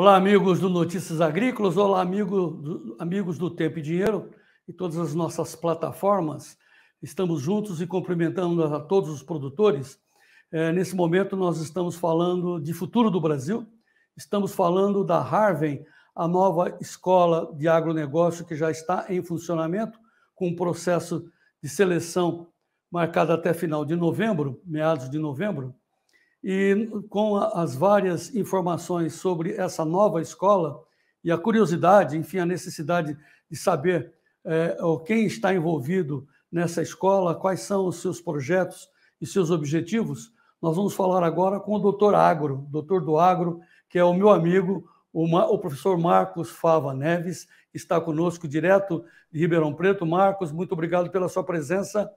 Olá, amigos do Notícias Agrícolas, olá, amigo, do, amigos do Tempo e Dinheiro e todas as nossas plataformas. Estamos juntos e cumprimentando a todos os produtores. É, nesse momento, nós estamos falando de futuro do Brasil, estamos falando da Harvey, a nova escola de agronegócio que já está em funcionamento, com um processo de seleção marcado até final de novembro, meados de novembro. E com as várias informações sobre essa nova escola e a curiosidade, enfim, a necessidade de saber é, quem está envolvido nessa escola, quais são os seus projetos e seus objetivos, nós vamos falar agora com o doutor Agro, doutor do Agro, que é o meu amigo, o, professor Marcos Fava Neves, está conosco direto de Ribeirão Preto. Marcos, muito obrigado pela sua presença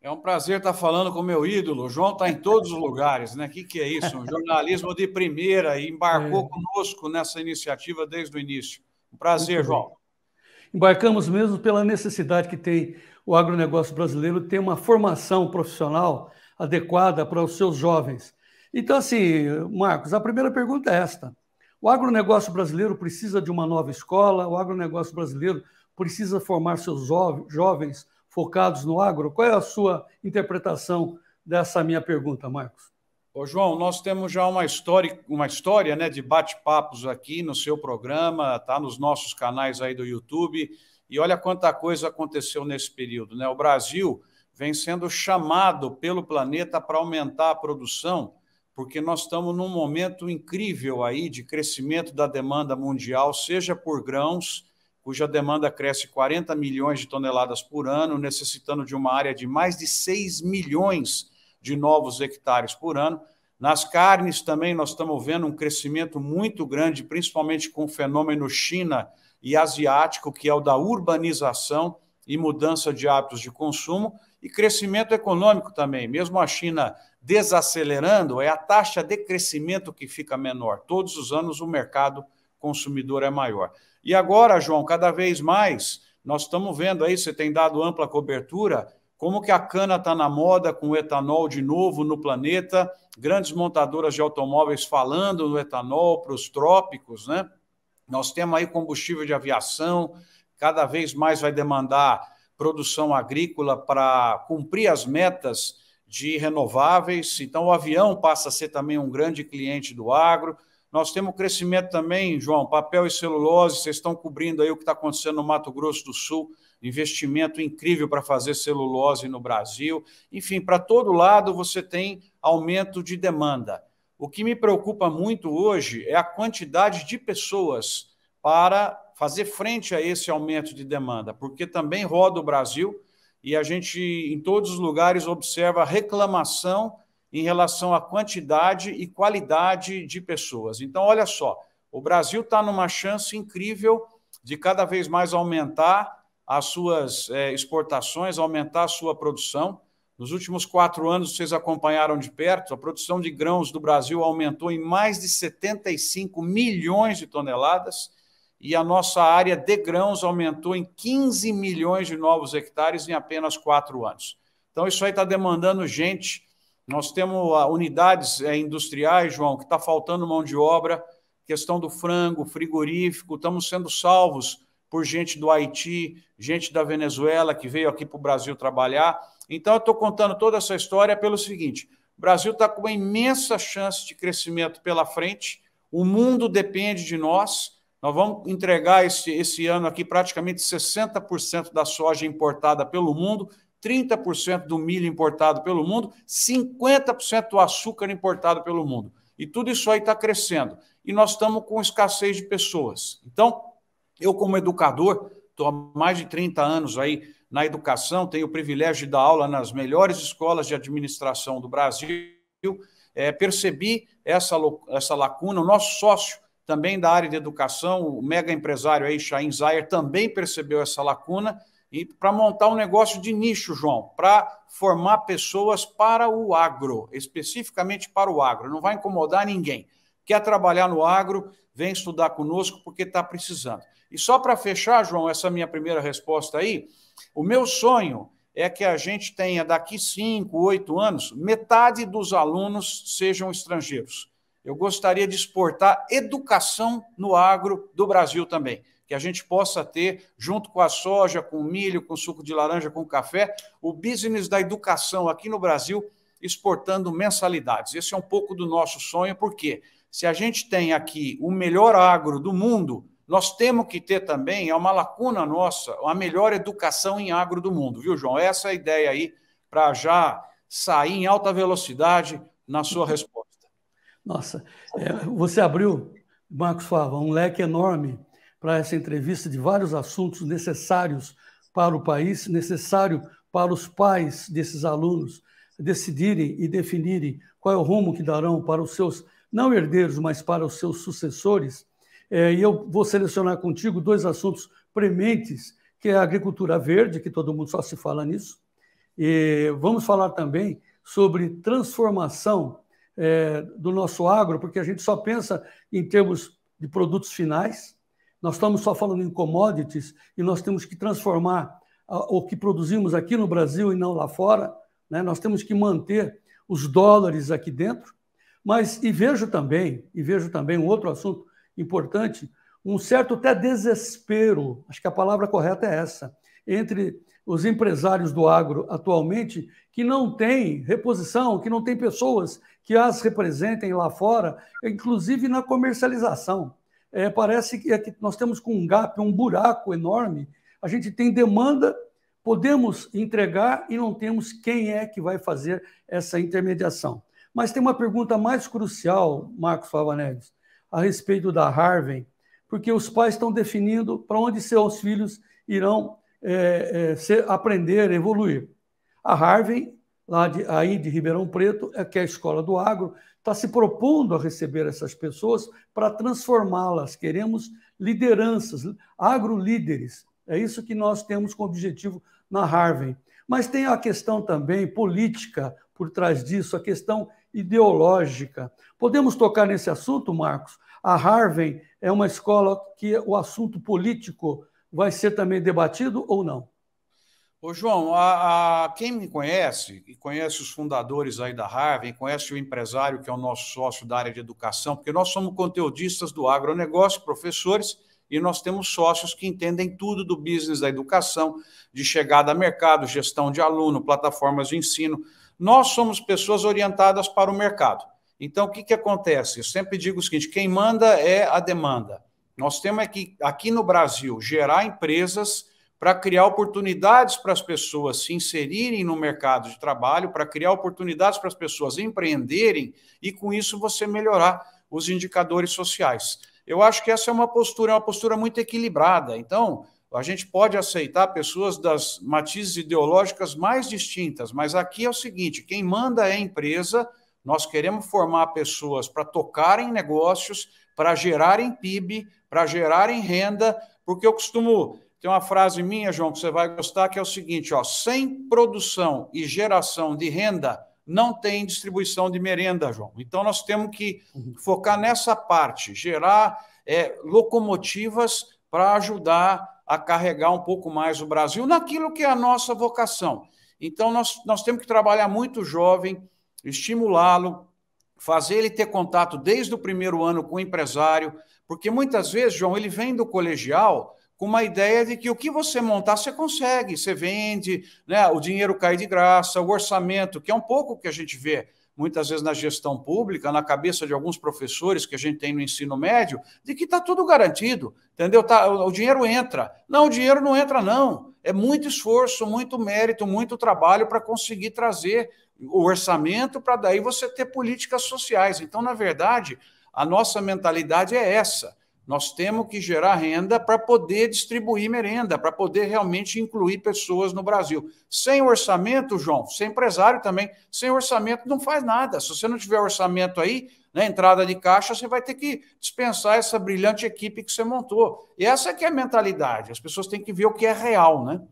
é um prazer estar falando com meu ídolo. O João está em todos os lugares, né? O que, que é isso? Um jornalismo de primeira e embarcou é. conosco nessa iniciativa desde o início. Um prazer, João. Embarcamos mesmo pela necessidade que tem o agronegócio brasileiro ter uma formação profissional adequada para os seus jovens. Então, assim, Marcos, a primeira pergunta é esta. O agronegócio brasileiro precisa de uma nova escola, o agronegócio brasileiro precisa formar seus jovens focados no agro? Qual é a sua interpretação dessa minha pergunta, Marcos? Ô João, nós temos já uma história, uma história né, de bate-papos aqui no seu programa, tá nos nossos canais aí do YouTube. E olha quanta coisa aconteceu nesse período. Né? O Brasil vem sendo chamado pelo planeta para aumentar a produção, porque nós estamos num momento incrível aí de crescimento da demanda mundial, seja por grãos, cuja demanda cresce 40 milhões de toneladas por ano, necessitando de uma área de mais de 6 milhões de novos hectares por ano. Nas carnes também nós estamos vendo um crescimento muito grande, principalmente com o fenômeno China e asiático, que é o da urbanização e mudança de hábitos de consumo e crescimento econômico também. Mesmo a China desacelerando, é a taxa de crescimento que fica menor. Todos os anos o mercado consumidor é maior. E agora, João, cada vez mais, nós estamos vendo aí, você tem dado ampla cobertura, como que a cana está na moda com o etanol de novo no planeta, grandes montadoras de automóveis falando no etanol para os trópicos, né? Nós temos aí combustível de aviação, cada vez mais vai demandar produção agrícola para cumprir as metas de renováveis. Então, o avião passa a ser também um grande cliente do agro. Nós temos crescimento também, João, papel e celulose, vocês estão cobrindo aí o que está acontecendo no Mato Grosso do Sul, investimento incrível para fazer celulose no Brasil. Enfim, para todo lado você tem aumento de demanda. O que me preocupa muito hoje é a quantidade de pessoas para fazer frente a esse aumento de demanda, porque também roda o Brasil e a gente, em todos os lugares, observa reclamação em relação à quantidade e qualidade de pessoas. Então, olha só, o Brasil está numa chance incrível de cada vez mais aumentar as suas é, exportações, aumentar a sua produção. Nos últimos quatro anos, vocês acompanharam de perto, a produção de grãos do Brasil aumentou em mais de 75 milhões de toneladas e a nossa área de grãos aumentou em 15 milhões de novos hectares em apenas quatro anos. Então, isso aí está demandando gente nós temos ah, unidades eh, industriais, João, que está faltando mão de obra, questão do frango, frigorífico, estamos sendo salvos por gente do Haiti, gente da Venezuela que veio aqui para o Brasil trabalhar. Então, eu estou contando toda essa história pelo seguinte: o Brasil está com uma imensa chance de crescimento pela frente, o mundo depende de nós. Nós vamos entregar esse, esse ano aqui praticamente 60% da soja importada pelo mundo 30% do milho importado pelo mundo, 50% do açúcar importado pelo mundo. E tudo isso aí está crescendo. E nós estamos com escassez de pessoas. Então, eu, como educador, estou há mais de 30 anos aí na educação, tenho o privilégio de dar aula nas melhores escolas de administração do Brasil. É, percebi essa, essa lacuna. O nosso sócio também da área de educação, o mega empresário aí, Shain Zayer, também percebeu essa lacuna para montar um negócio de nicho, João, para formar pessoas para o agro, especificamente para o agro. Não vai incomodar ninguém. Quer trabalhar no agro, vem estudar conosco porque está precisando. E só para fechar, João, essa minha primeira resposta aí, o meu sonho é que a gente tenha daqui 5, 8 anos, metade dos alunos sejam estrangeiros. Eu gostaria de exportar educação no agro do Brasil também que a gente possa ter, junto com a soja, com o milho, com o suco de laranja, com o café, o business da educação aqui no Brasil exportando mensalidades. Esse é um pouco do nosso sonho, porque se a gente tem aqui o melhor agro do mundo, nós temos que ter também, é uma lacuna nossa, a melhor educação em agro do mundo, viu, João? Essa é a ideia aí para já sair em alta velocidade na sua resposta. Nossa, é, você abriu, Marcos Fava, um leque enorme para essa entrevista de vários assuntos necessários para o país, necessário para os pais desses alunos decidirem e definirem qual é o rumo que darão para os seus, não herdeiros, mas para os seus sucessores. É, e eu vou selecionar contigo dois assuntos prementes, que é a agricultura verde, que todo mundo só se fala nisso, e vamos falar também sobre transformação é, do nosso agro, porque a gente só pensa em termos de produtos finais, nós estamos só falando em commodities e nós temos que transformar ah, o que produzimos aqui no Brasil e não lá fora. Né? Nós temos que manter os dólares aqui dentro. Mas e vejo também, e vejo também um outro assunto importante, um certo até desespero, acho que a palavra correta é essa, entre os empresários do agro atualmente que não tem reposição, que não tem pessoas que as representem lá fora, inclusive na comercialização é, parece que, é que nós temos com um gap, um buraco enorme. A gente tem demanda, podemos entregar e não temos quem é que vai fazer essa intermediação. Mas tem uma pergunta mais crucial, Marcos Favaneves, a respeito da Harvey, porque os pais estão definindo para onde seus filhos irão é, é, ser, aprender, evoluir. A Harvey lá de, aí de Ribeirão Preto, é que é a Escola do Agro está se propondo a receber essas pessoas para transformá-las. Queremos lideranças, agrolíderes. É isso que nós temos como objetivo na Harvard. Mas tem a questão também política por trás disso, a questão ideológica. Podemos tocar nesse assunto, Marcos? A Harvard é uma escola que o assunto político vai ser também debatido ou não? Ô, João, a, a, quem me conhece, e conhece os fundadores aí da Harvard, conhece o empresário que é o nosso sócio da área de educação, porque nós somos conteudistas do agronegócio, professores, e nós temos sócios que entendem tudo do business da educação, de chegada a mercado, gestão de aluno, plataformas de ensino. Nós somos pessoas orientadas para o mercado. Então, o que, que acontece? Eu sempre digo o seguinte: quem manda é a demanda. Nós temos é aqui no Brasil, gerar empresas para criar oportunidades para as pessoas se inserirem no mercado de trabalho, para criar oportunidades para as pessoas empreenderem e, com isso, você melhorar os indicadores sociais. Eu acho que essa é uma postura, é uma postura muito equilibrada. Então, a gente pode aceitar pessoas das matizes ideológicas mais distintas, mas aqui é o seguinte: quem manda é a empresa. Nós queremos formar pessoas para tocarem negócios, para gerarem PIB, para gerarem renda, porque eu costumo tem uma frase minha, João, que você vai gostar, que é o seguinte: ó, sem produção e geração de renda, não tem distribuição de merenda, João. Então nós temos que uhum. focar nessa parte, gerar é, locomotivas para ajudar a carregar um pouco mais o Brasil naquilo que é a nossa vocação. Então nós, nós temos que trabalhar muito o jovem, estimulá-lo, fazer ele ter contato desde o primeiro ano com o empresário, porque muitas vezes, João, ele vem do colegial com uma ideia de que o que você montar você consegue, você vende, né? o dinheiro cai de graça, o orçamento, que é um pouco o que a gente vê muitas vezes na gestão pública, na cabeça de alguns professores que a gente tem no ensino médio, de que está tudo garantido, entendeu? Tá, o, o dinheiro entra. Não, o dinheiro não entra, não. É muito esforço, muito mérito, muito trabalho para conseguir trazer o orçamento para daí você ter políticas sociais. Então, na verdade, a nossa mentalidade é essa. Nós temos que gerar renda para poder distribuir merenda, para poder realmente incluir pessoas no Brasil. Sem orçamento, João, sem empresário também, sem orçamento não faz nada. Se você não tiver orçamento aí, na né, entrada de caixa, você vai ter que dispensar essa brilhante equipe que você montou. E essa que é a mentalidade. As pessoas têm que ver o que é real, né?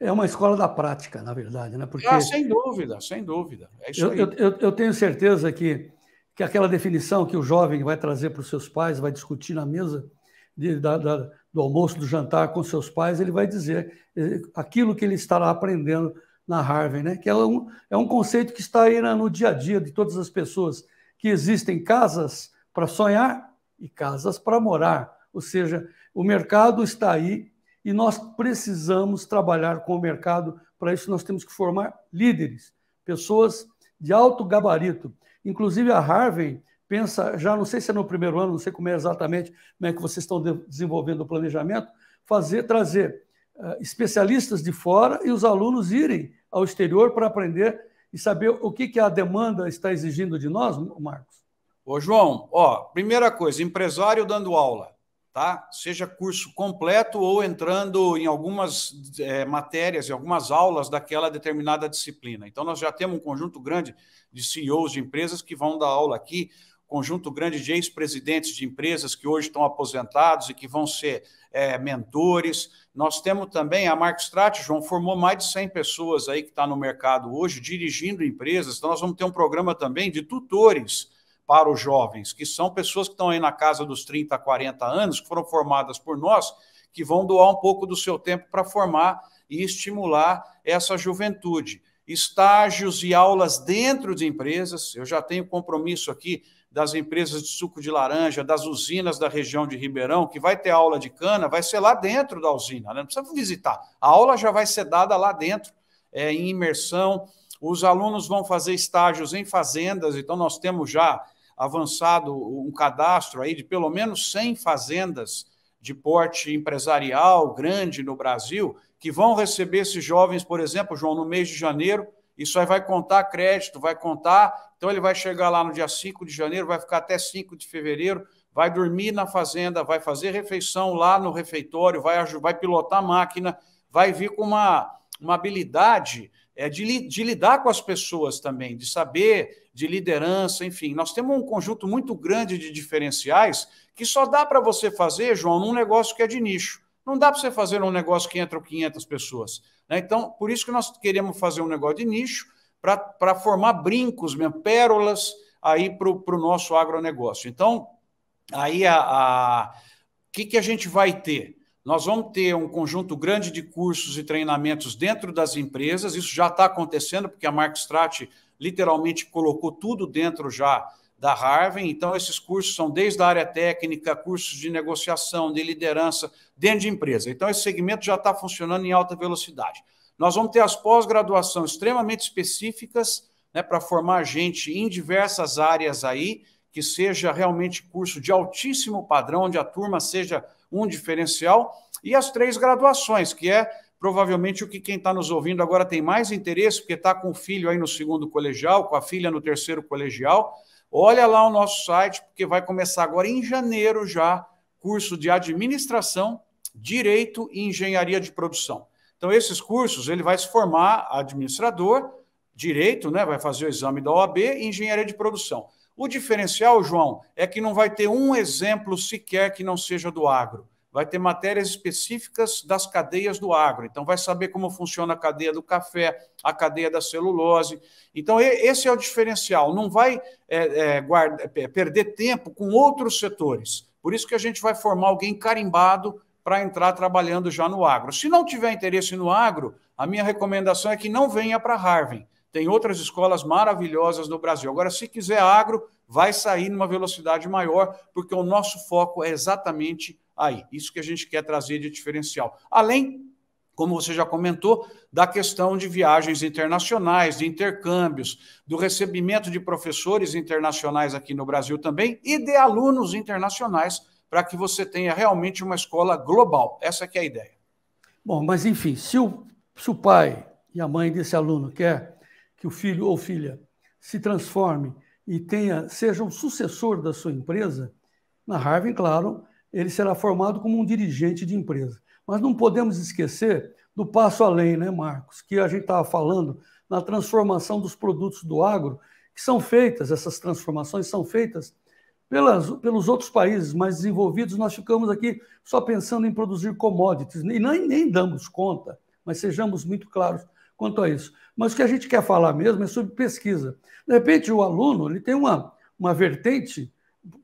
É uma escola da prática, na verdade, né? Porque... Ah, sem dúvida, sem dúvida. É eu, eu, eu, tenho certeza que que é aquela definição que o jovem vai trazer para os seus pais, vai discutir na mesa de, da, da, do almoço, do jantar com seus pais, ele vai dizer eh, aquilo que ele estará aprendendo na Harvard, né? que é um, é um conceito que está aí no dia a dia de todas as pessoas, que existem casas para sonhar e casas para morar. Ou seja, o mercado está aí e nós precisamos trabalhar com o mercado. Para isso, nós temos que formar líderes, pessoas de alto gabarito, Inclusive, a Harvard pensa, já não sei se é no primeiro ano, não sei como é exatamente, como é que vocês estão de, desenvolvendo o planejamento, fazer, trazer uh, especialistas de fora e os alunos irem ao exterior para aprender e saber o que, que a demanda está exigindo de nós, Marcos? Ô, João, ó, primeira coisa, empresário dando aula tá? Seja curso completo ou entrando em algumas é, matérias, em algumas aulas daquela determinada disciplina. Então, nós já temos um conjunto grande de CEOs de empresas que vão dar aula aqui, conjunto grande de ex-presidentes de empresas que hoje estão aposentados e que vão ser é, mentores. Nós temos também a Marco Strat, João, formou mais de 100 pessoas aí que está no mercado hoje, dirigindo empresas. Então, nós vamos ter um programa também de tutores para os jovens, que são pessoas que estão aí na casa dos 30, 40 anos, que foram formadas por nós, que vão doar um pouco do seu tempo para formar e estimular essa juventude. Estágios e aulas dentro de empresas, eu já tenho compromisso aqui das empresas de suco de laranja, das usinas da região de Ribeirão, que vai ter aula de cana, vai ser lá dentro da usina, né? não precisa visitar. A aula já vai ser dada lá dentro, é, em imersão. Os alunos vão fazer estágios em fazendas, então nós temos já avançado um cadastro aí de pelo menos 100 fazendas de porte empresarial grande no Brasil que vão receber esses jovens, por exemplo, João, no mês de janeiro. Isso aí vai contar crédito, vai contar. Então ele vai chegar lá no dia 5 de janeiro, vai ficar até 5 de fevereiro, vai dormir na fazenda, vai fazer refeição lá no refeitório, vai, vai pilotar máquina, vai vir com uma, uma habilidade é de, de, lidar com as pessoas também, de saber, de liderança, enfim. Nós temos um conjunto muito grande de diferenciais que só dá para você fazer, João, num negócio que é de nicho. Não dá para você fazer um negócio que entram 500 pessoas. Né? Então, por isso que nós queremos fazer um negócio de nicho para formar brincos, mesmo, pérolas aí para o nosso agronegócio. Então, aí a, a que, que a gente vai ter? Nós vamos ter um conjunto grande de cursos e treinamentos dentro das empresas. Isso já está acontecendo, porque a Mark Strat literalmente colocou tudo dentro já da Harvard. Então, esses cursos são desde a área técnica, cursos de negociação, de liderança, dentro de empresa. Então, esse segmento já está funcionando em alta velocidade. Nós vamos ter as pós graduações extremamente específicas né, para formar gente em diversas áreas aí que seja realmente curso de altíssimo padrão, onde a turma seja um diferencial, e as três graduações, que é provavelmente o que quem está nos ouvindo agora tem mais interesse, porque está com o filho aí no segundo colegial, com a filha no terceiro colegial. Olha lá o nosso site, porque vai começar agora em janeiro já curso de administração, direito e engenharia de produção. Então, esses cursos, ele vai se formar administrador, direito, né, vai fazer o exame da OAB e engenharia de produção. O diferencial, João, é que não vai ter um exemplo sequer que não seja do agro. Vai ter matérias específicas das cadeias do agro. Então, vai saber como funciona a cadeia do café, a cadeia da celulose. Então, esse é o diferencial. Não vai é, é, guarda, é, perder tempo com outros setores. Por isso que a gente vai formar alguém carimbado para entrar trabalhando já no agro. Se não tiver interesse no agro, a minha recomendação é que não venha para Harvard tem outras escolas maravilhosas no Brasil. Agora, se quiser agro, vai sair numa velocidade maior, porque o nosso foco é exatamente aí. Isso que a gente quer trazer de diferencial. Além, como você já comentou, da questão de viagens internacionais, de intercâmbios, do recebimento de professores internacionais aqui no Brasil também e de alunos internacionais, para que você tenha realmente uma escola global. Essa que é a ideia. Bom, mas enfim, se o, se o pai e a mãe desse aluno quer que o filho ou filha se transforme e tenha seja um sucessor da sua empresa, na Harvard, claro, ele será formado como um dirigente de empresa. Mas não podemos esquecer do passo além, né, Marcos, que a gente estava falando na transformação dos produtos do agro, que são feitas, essas transformações são feitas pelas, pelos outros países mais desenvolvidos. Nós ficamos aqui só pensando em produzir commodities e nem, nem damos conta, mas sejamos muito claros, quanto a isso. Mas o que a gente quer falar mesmo é sobre pesquisa. De repente, o aluno ele tem uma, uma vertente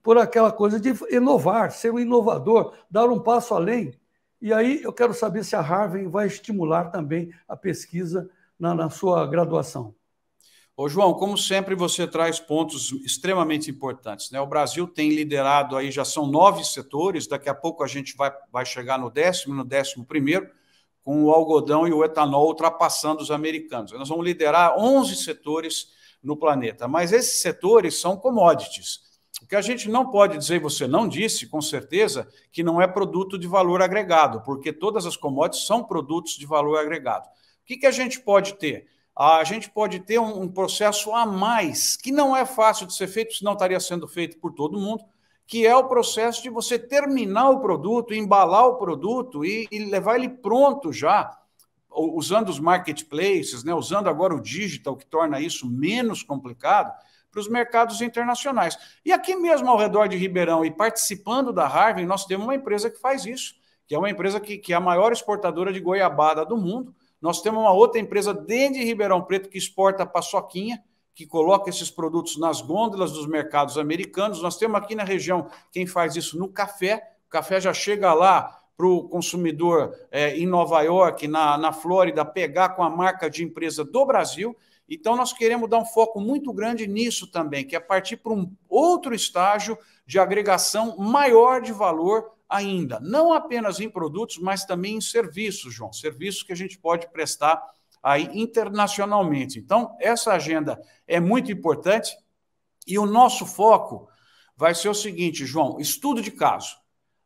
por aquela coisa de inovar, ser um inovador, dar um passo além. E aí eu quero saber se a Harvard vai estimular também a pesquisa na, na sua graduação. Ô, João, como sempre, você traz pontos extremamente importantes. Né? O Brasil tem liderado aí, já são nove setores, daqui a pouco a gente vai, vai chegar no décimo, no décimo primeiro, com o algodão e o etanol ultrapassando os americanos. Nós vamos liderar 11 setores no planeta, mas esses setores são commodities. O que a gente não pode dizer, você não disse, com certeza, que não é produto de valor agregado, porque todas as commodities são produtos de valor agregado. O que, que a gente pode ter? A gente pode ter um, um processo a mais, que não é fácil de ser feito, senão estaria sendo feito por todo mundo, que é o processo de você terminar o produto, embalar o produto e, e levar ele pronto já, usando os marketplaces, né, usando agora o digital, que torna isso menos complicado, para os mercados internacionais. E aqui mesmo ao redor de Ribeirão e participando da Harvard, nós temos uma empresa que faz isso, que é uma empresa que, que é a maior exportadora de goiabada do mundo. Nós temos uma outra empresa dentro de Ribeirão Preto que exporta paçoquinha, que coloca esses produtos nas gôndolas dos mercados americanos. Nós temos aqui na região quem faz isso no café. O café já chega lá para o consumidor é, em Nova York, na, na Flórida, pegar com a marca de empresa do Brasil. Então, nós queremos dar um foco muito grande nisso também, que é partir para um outro estágio de agregação maior de valor ainda, não apenas em produtos, mas também em serviços, João, serviços que a gente pode prestar aí internacionalmente. Então, essa agenda é muito importante e o nosso foco vai ser o seguinte, João: estudo de caso.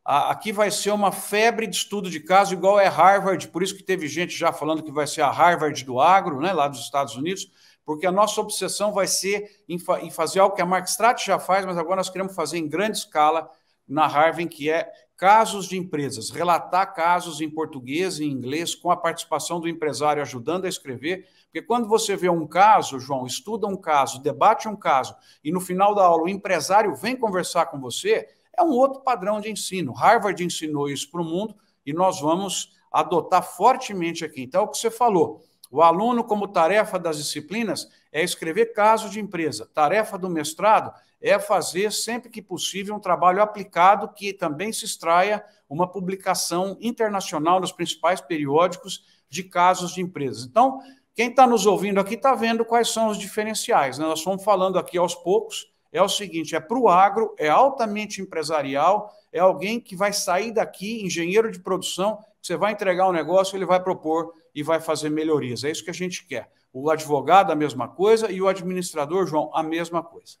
Aqui vai ser uma febre de estudo de caso, igual é Harvard, por isso que teve gente já falando que vai ser a Harvard do agro, né, lá dos Estados Unidos, porque a nossa obsessão vai ser em, fazer algo que a Mark já faz, mas agora nós queremos fazer em grande escala na Harvard, que é Casos de empresas, relatar casos em português e em inglês com a participação do empresário ajudando a escrever, porque quando você vê um caso, João, estuda um caso, debate um caso e no final da aula o empresário vem conversar com você, é um outro padrão de ensino. Harvard ensinou isso para o mundo e nós vamos adotar fortemente aqui. Então, é o que você falou, o aluno, como tarefa das disciplinas, é escrever caso de empresa. Tarefa do mestrado é fazer, sempre que possível, um trabalho aplicado que também se extraia uma publicação internacional nos principais periódicos de casos de empresas. Então, quem está nos ouvindo aqui está vendo quais são os diferenciais. Né? Nós fomos falando aqui aos poucos. É o seguinte: é para o agro, é altamente empresarial, é alguém que vai sair daqui, engenheiro de produção, você vai entregar um negócio, ele vai propor e vai fazer melhorias. É isso que a gente quer. O advogado, a mesma coisa, e o administrador, João, a mesma coisa.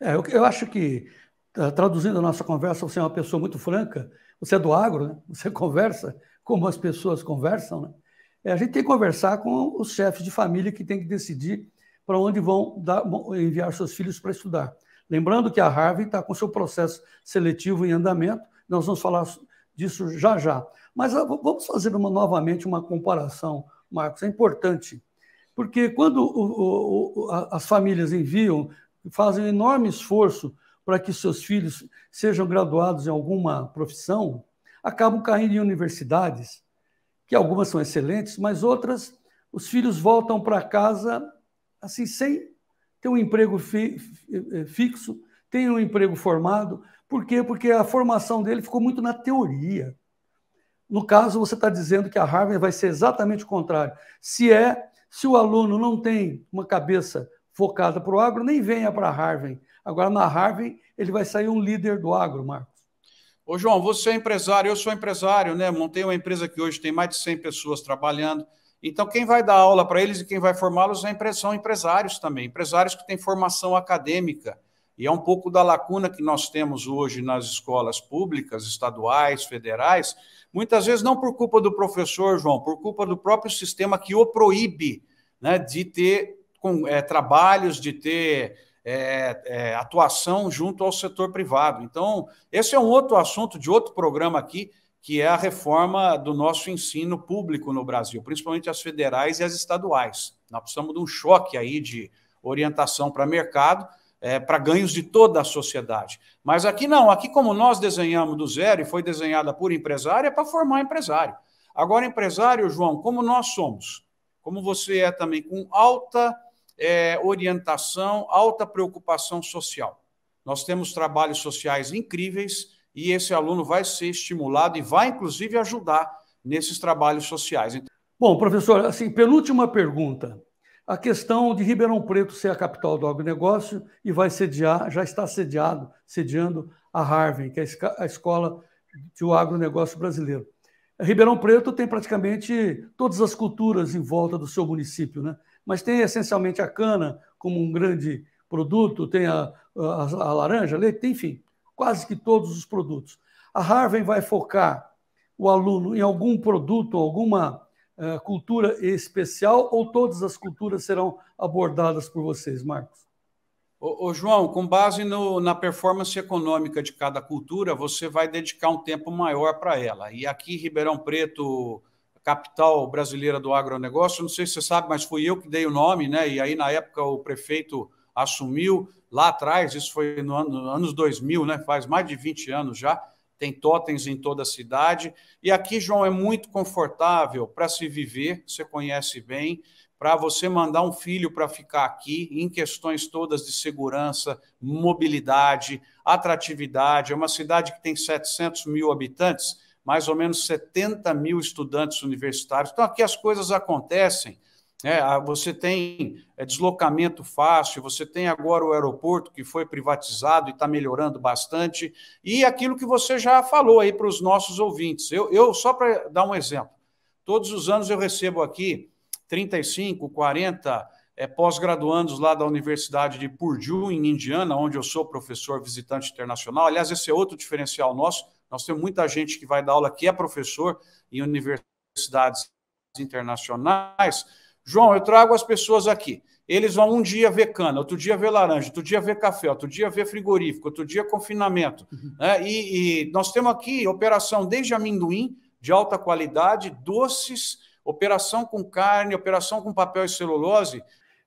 É, eu, eu acho que, tá, traduzindo a nossa conversa, você é uma pessoa muito franca, você é do agro, né? você conversa como as pessoas conversam. Né? É, a gente tem que conversar com os chefes de família que tem que decidir para onde vão dar, enviar seus filhos para estudar. Lembrando que a Harvard está com seu processo seletivo em andamento, nós vamos falar disso já já. Mas ah, vamos fazer uma, novamente uma comparação, Marcos, é importante. Porque quando o, o, o, as famílias enviam fazem um enorme esforço para que seus filhos sejam graduados em alguma profissão, acabam caindo em universidades, que algumas são excelentes, mas outras os filhos voltam para casa assim sem ter um emprego fi eh, fixo, tem um emprego formado. Por quê? Porque a formação dele ficou muito na teoria. No caso, você está dizendo que a Harvard vai ser exatamente o contrário. Se é, se o aluno não tem uma cabeça focada para o agro, nem venha para a Harvard. Agora, na Harvard, ele vai sair um líder do agro, Marcos. Ô, João, você é empresário, eu sou empresário, né? Montei uma empresa que hoje tem mais de 100 pessoas trabalhando. Então, quem vai dar aula para eles e quem vai formá-los é são empresários também, empresários que têm formação acadêmica. E é um pouco da lacuna que nós temos hoje nas escolas públicas, estaduais, federais, muitas vezes não por culpa do professor, João, por culpa do próprio sistema que o proíbe né, de ter com, é, trabalhos, de ter é, é, atuação junto ao setor privado. Então, esse é um outro assunto de outro programa aqui, que é a reforma do nosso ensino público no Brasil, principalmente as federais e as estaduais. Nós precisamos de um choque aí de orientação para mercado, é, para ganhos de toda a sociedade. Mas aqui não, aqui como nós desenhamos do zero e foi desenhada por empresário, é para formar empresário. Agora, empresário, João, como nós somos, como você é também com alta é, orientação, alta preocupação social. Nós temos trabalhos sociais incríveis e esse aluno vai ser estimulado e vai, inclusive, ajudar nesses trabalhos sociais. Então, Bom, professor, assim, penúltima pergunta. A questão de Ribeirão Preto ser a capital do agronegócio e vai sediar, já está sediado, sediando a Harvard, que é a escola de agronegócio brasileiro. Ribeirão Preto tem praticamente todas as culturas em volta do seu município, né? mas tem essencialmente a cana como um grande produto, tem a, a, a laranja, leite, tem, enfim, quase que todos os produtos. A Harvard vai focar o aluno em algum produto, alguma uh, cultura especial, ou todas as culturas serão abordadas por vocês, Marcos? Ô, ô João, com base no, na performance econômica de cada cultura, você vai dedicar um tempo maior para ela. E aqui, Ribeirão Preto, capital brasileira do agronegócio. Não sei se você sabe, mas fui eu que dei o nome, né? E aí, na época, o prefeito assumiu lá atrás, isso foi no ano, nos anos 2000, né? Faz mais de 20 anos já. Tem totens em toda a cidade. E aqui, João, é muito confortável para se viver, você conhece bem, para você mandar um filho para ficar aqui, em questões todas de segurança, mobilidade, atratividade. É uma cidade que tem 700 mil habitantes mais ou menos 70 mil estudantes universitários. Então, aqui as coisas acontecem. Né? Ah, você tem é, deslocamento fácil, você tem agora o aeroporto que foi privatizado e está melhorando bastante. E aquilo que você já falou aí para os nossos ouvintes. Eu, eu só para dar um exemplo, todos os anos eu recebo aqui 35, 40 é, pós-graduandos lá da Universidade de Purdue, em Indiana, onde eu sou professor visitante internacional. Aliás, esse é outro diferencial nosso. Nós temos muita gente que vai dar aula que é professor em universidades internacionais. João, eu trago as pessoas aqui. Eles vão um dia ver cana, outro dia ver laranja, outro dia ver café, outro dia ver frigorífico, outro dia confinamento. Uhum. Né? E, e nós temos aqui operação desde amendoim de alta qualidade, doces, operação com carne, operação com papel e celulose.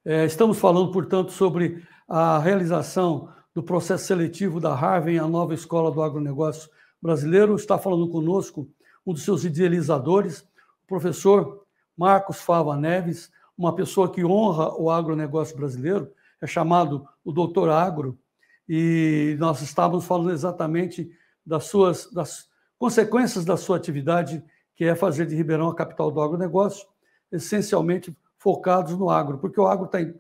É, estamos falando, portanto, sobre a realização do processo seletivo da Harvard, a nova escola do agronegócio brasileiro. Está falando conosco um dos seus idealizadores, o professor Marcos Fava Neves, uma pessoa que honra o agronegócio brasileiro, é chamado o doutor agro, e nós estávamos falando exatamente das suas das consequências da sua atividade, que é fazer de Ribeirão a capital do agronegócio, essencialmente focados no agro, porque o agro está em,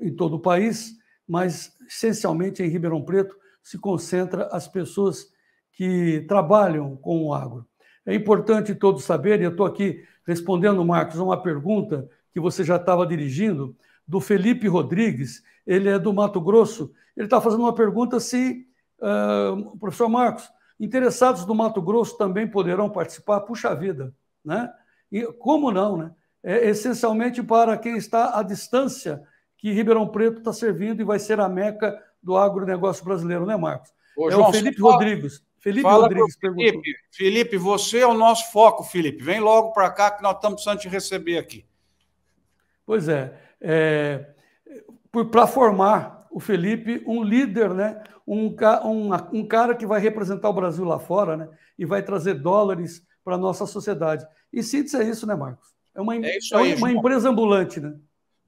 em todo o país, mas essencialmente em Ribeirão Preto se concentra as pessoas que trabalham com o agro. É importante todos saberem, eu estou aqui respondendo, Marcos, uma pergunta que você já estava dirigindo, do Felipe Rodrigues, ele é do Mato Grosso, ele está fazendo uma pergunta se, uh, professor Marcos, interessados do Mato Grosso também poderão participar, puxa vida, né? E como não, né? É essencialmente para quem está à distância, que Ribeirão Preto está servindo e vai ser a meca do agronegócio brasileiro, né, Marcos? Ô, é o Felipe só... Rodrigues. Felipe Fala Rodrigues Felipe. perguntou. Felipe, você é o nosso foco, Felipe. Vem logo para cá que nós estamos precisando te receber aqui. Pois é. é para formar o Felipe um líder, né? Um, um, um, cara que vai representar o Brasil lá fora né? e vai trazer dólares para a nossa sociedade. E CITES é isso, né, Marcos? É uma, é isso é aí, é uma empresa ambulante, né?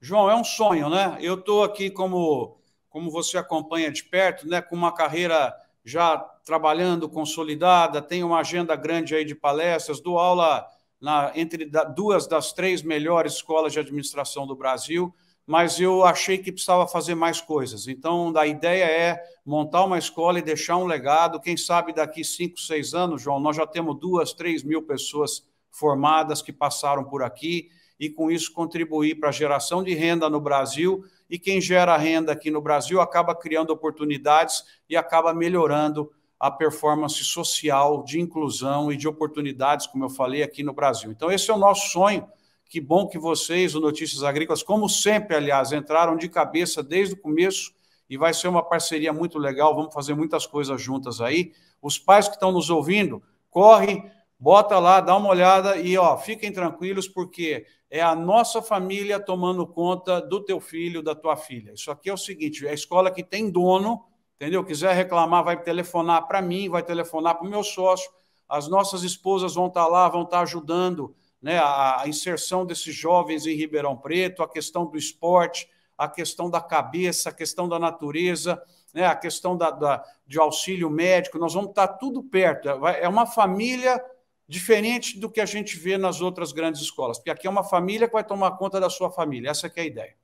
João, é um sonho, né? Eu estou aqui, como, como você acompanha de perto, né? com uma carreira já trabalhando, consolidada, tem uma agenda grande aí de palestras, dou aula na, entre da, duas das três melhores escolas de administração do Brasil, mas eu achei que precisava fazer mais coisas. Então, a ideia é montar uma escola e deixar um legado. Quem sabe daqui cinco, seis anos, João, nós já temos duas, três mil pessoas formadas que passaram por aqui e com isso contribuir para a geração de renda no Brasil. E quem gera renda aqui no Brasil acaba criando oportunidades e acaba melhorando a performance social, de inclusão e de oportunidades, como eu falei aqui no Brasil. Então, esse é o nosso sonho. Que bom que vocês, o Notícias Agrícolas, como sempre, aliás, entraram de cabeça desde o começo e vai ser uma parceria muito legal. Vamos fazer muitas coisas juntas aí. Os pais que estão nos ouvindo, corre, bota lá, dá uma olhada e ó, fiquem tranquilos porque é a nossa família tomando conta do teu filho, da tua filha. Isso aqui é o seguinte, é a escola que tem dono, entendeu? Quiser reclamar, vai telefonar para mim, vai telefonar para o meu sócio. As nossas esposas vão estar tá lá, vão estar tá ajudando né, a, inserção desses jovens em Ribeirão Preto, a questão do esporte, a questão da cabeça, a questão da natureza, né, a questão da, da de auxílio médico. Nós vamos estar tá tudo perto. É, é uma família diferente do que a gente vê nas outras grandes escolas, porque aqui é uma família que vai tomar conta da sua família. Essa é a ideia.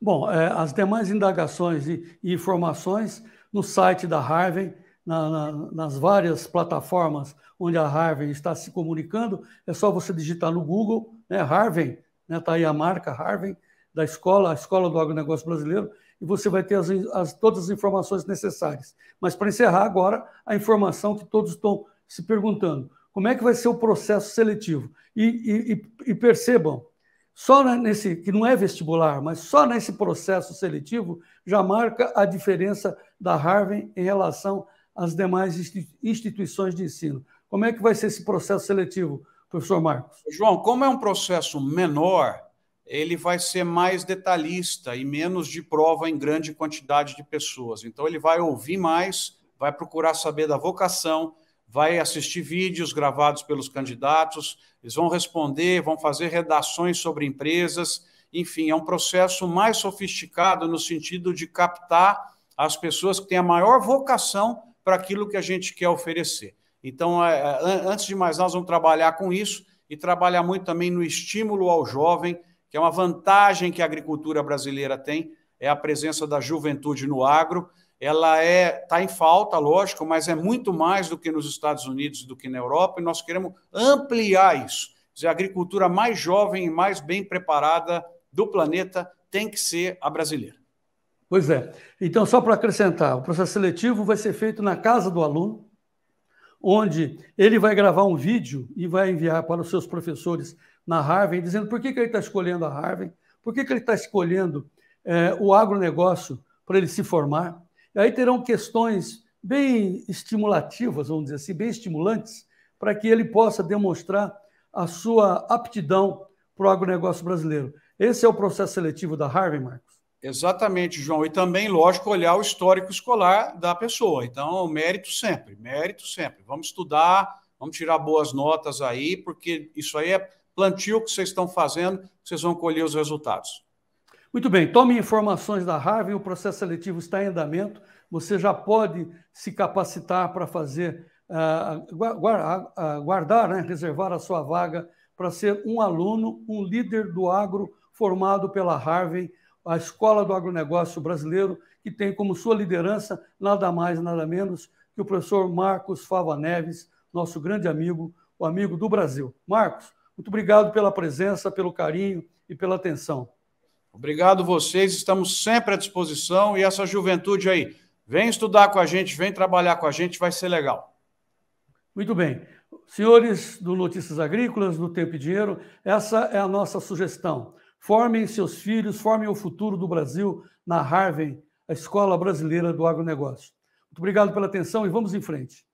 Bom, é, as demais indagações e, e informações no site da Harvard, na, na, nas várias plataformas onde a Harvard está se comunicando. É só você digitar no Google, né, Harvard, está né, tá aí a marca Harvard, da escola, a Escola do Agronegócio Brasileiro, e você vai ter as, as, todas as informações necessárias. Mas para encerrar agora, a informação que todos estão se perguntando: como é que vai ser o processo seletivo? E, e, e percebam, só nesse, que não é vestibular, mas só nesse processo seletivo, já marca a diferença da Harvard em relação às demais instituições de ensino. Como é que vai ser esse processo seletivo, professor Marcos? João, como é um processo menor, ele vai ser mais detalhista e menos de prova em grande quantidade de pessoas. Então, ele vai ouvir mais, vai procurar saber da vocação, vai assistir vídeos gravados pelos candidatos, eles vão responder, vão fazer redações sobre empresas. Enfim, é um processo mais sofisticado no sentido de captar as pessoas que têm a maior vocação para aquilo que a gente quer oferecer. Então, é, é, antes de mais nós vamos trabalhar com isso e trabalhar muito também no estímulo ao jovem, que é uma vantagem que a agricultura brasileira tem, é a presença da juventude no agro ela é está em falta, lógico, mas é muito mais do que nos Estados Unidos e do que na Europa, e nós queremos ampliar isso. a agricultura mais jovem e mais bem preparada do planeta tem que ser a brasileira. Pois é. Então, só para acrescentar, o processo seletivo vai ser feito na casa do aluno, onde ele vai gravar um vídeo e vai enviar para os seus professores na Harvard, dizendo por que, que ele está escolhendo a Harvard, por que, que ele está escolhendo é, o agronegócio para ele se formar, e aí terão questões bem estimulativas, vamos dizer assim, bem estimulantes, para que ele possa demonstrar a sua aptidão para o agronegócio brasileiro. Esse é o processo seletivo da Harvard, Marcos? Exatamente, João. E também, lógico, olhar o histórico escolar da pessoa. Então, mérito sempre, mérito sempre. Vamos estudar, vamos tirar boas notas aí, porque isso aí é plantio que vocês estão fazendo, vocês vão colher os resultados. Muito bem, tome informações da Harvard, o processo seletivo está em andamento, você já pode se capacitar para fazer, uh, ah, guardar, uh, ah, ah, guardar né, reservar a sua vaga para ser um aluno, um líder do agro formado pela Harvard, a Escola do Agronegócio Brasileiro, que tem como sua liderança nada mais, nada menos que o professor Marcos Fava Neves, nosso grande amigo, o amigo do Brasil. Marcos, muito obrigado pela presença, pelo carinho e pela atenção. Obrigado vocês, estamos sempre à disposição e essa juventude aí, vem estudar com a gente, vem trabalhar com a gente, vai ser legal. Muito bem. Senhores do Notícias Agrícolas, do Tempo e Dinheiro, essa é a nossa sugestão. Formem seus filhos, formem o futuro do Brasil na Harvard, a Escola Brasileira do Agronegócio. Muito obrigado pela atenção e vamos em frente.